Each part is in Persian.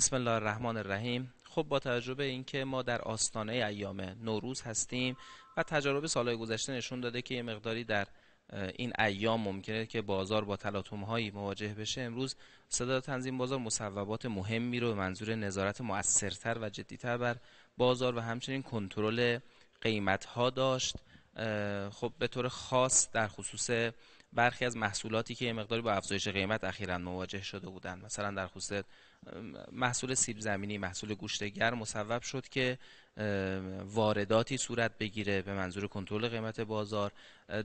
بسم الله الرحمن الرحیم خب با تجربه به اینکه ما در آستانه ایام نوروز هستیم و تجارب سالهای گذشته نشون داده که یه مقداری در این ایام ممکنه که بازار با تلاطم هایی مواجه بشه امروز صدا تنظیم بازار مصوبات مهمی رو به منظور نظارت مؤثرتر و جدیتر بر بازار و همچنین کنترل قیمت ها داشت خب به طور خاص در خصوص برخی از محصولاتی که یه مقداری با افزایش قیمت اخیرا مواجه شده بودند مثلا در خصوص محصول سیب زمینی محصول گوشت گرم مصوب شد که وارداتی صورت بگیره به منظور کنترل قیمت بازار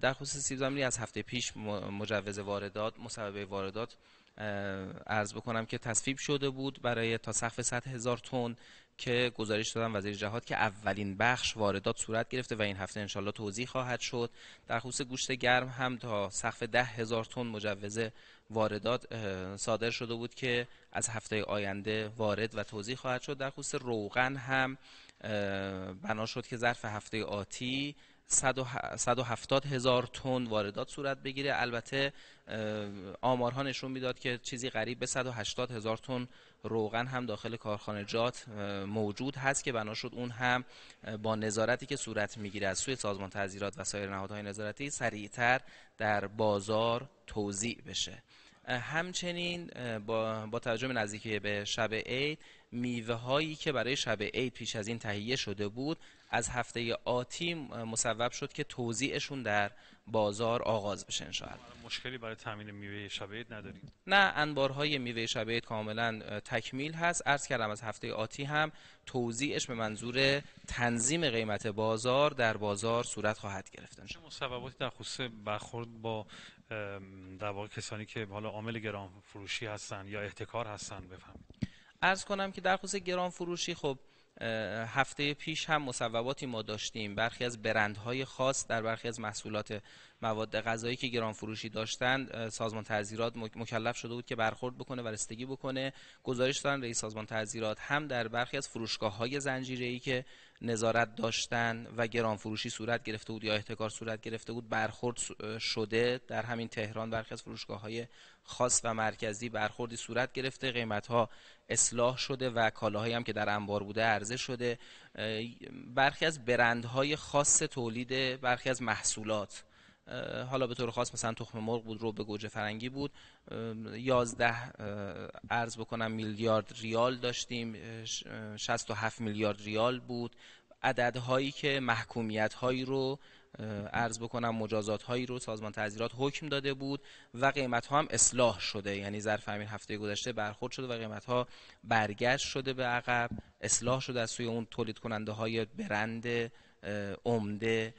در خصوص سیب زمینی از هفته پیش مجوز واردات مصوبه واردات ارز بکنم که تصفیب شده بود برای تا سقف 100 هزار تن که گزارش دادن وزیر جهاد که اولین بخش واردات صورت گرفته و این هفته انشالله توضیح خواهد شد در خصوص گوشت گرم هم تا سقف ده هزار تن مجوز واردات صادر شده بود که از هفته آینده وارد و توضیح خواهد شد در خصوص روغن هم بنا شد که ظرف هفته آتی 170 هزار تن واردات صورت بگیره البته آمارها نشون میداد که چیزی قریب به 180 هزار تن روغن هم داخل جات موجود هست که بنا شد اون هم با نظارتی که صورت میگیره از سوی سازمان تذیرات و سایر نهادهای نظارتی سریعتر در بازار توزیع بشه همچنین با, با توجه به نزدیکی به شب عید میوه هایی که برای شب عید پیش از این تهیه شده بود از هفته آتی مصوب شد که توزیعشون در بازار آغاز بشه انشاءالله مشکلی برای تامین میوه شب عید نداریم نه انبارهای میوه شب عید کاملا تکمیل هست عرض کردم از هفته آتی هم توزیعش به منظور تنظیم قیمت بازار در بازار صورت خواهد گرفت چه مصوباتی در خصوص برخورد با در واقع کسانی که حالا عامل گران فروشی هستن یا احتکار هستن بفهمید ارز کنم که در خصوص گران فروشی خب هفته پیش هم مصوباتی ما داشتیم برخی از برندهای خاص در برخی از محصولات مواد غذایی که گران فروشی داشتن سازمان تعزیرات مکلف شده بود که برخورد بکنه و رستگی بکنه گزارش دادن رئیس سازمان تعزیرات هم در برخی از فروشگاه های زنجیره ای که نظارت داشتن و گران فروشی صورت گرفته بود یا احتکار صورت گرفته بود برخورد شده در همین تهران برخی از فروشگاه های خاص و مرکزی برخوردی صورت گرفته قیمت ها اصلاح شده و کالاهایی هم که در انبار بوده عرضه شده برخی از برندهای خاص تولید برخی از محصولات حالا به طور خاص مثلا تخم مرغ بود رو به گوجه فرنگی بود 11 ارز بکنم میلیارد ریال داشتیم 67 میلیارد ریال بود عددهایی که محکومیت هایی رو ارز بکنم مجازات هایی رو سازمان تعذیرات حکم داده بود و قیمت ها هم اصلاح شده یعنی ظرف همین هفته گذشته برخورد شده و قیمت ها برگشت شده به عقب اصلاح شده از سوی اون تولید کننده های برند عمده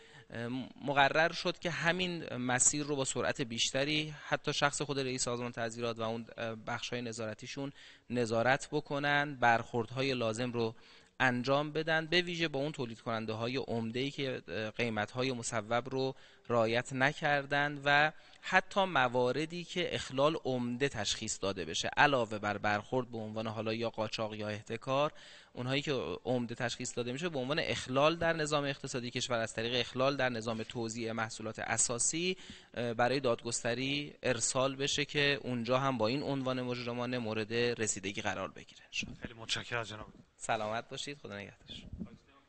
مقرر شد که همین مسیر رو با سرعت بیشتری حتی شخص خود رئیس سازمان تعذیرات و اون بخش های نظارتیشون نظارت بکنن برخوردهای لازم رو انجام بدن به ویژه با اون تولید کننده های عمده ای که قیمت های مصوب رو رایت نکردن و حتی مواردی که اخلال عمده تشخیص داده بشه علاوه بر برخورد به عنوان حالا یا قاچاق یا احتکار اونهایی که عمده تشخیص داده میشه به عنوان اخلال در نظام اقتصادی کشور از طریق اخلال در نظام توزیع محصولات اساسی برای دادگستری ارسال بشه که اونجا هم با این عنوان مجرمانه مورد رسیدگی قرار بگیره خیلی متشکرم جناب سلامت باشید خدا نگهدارش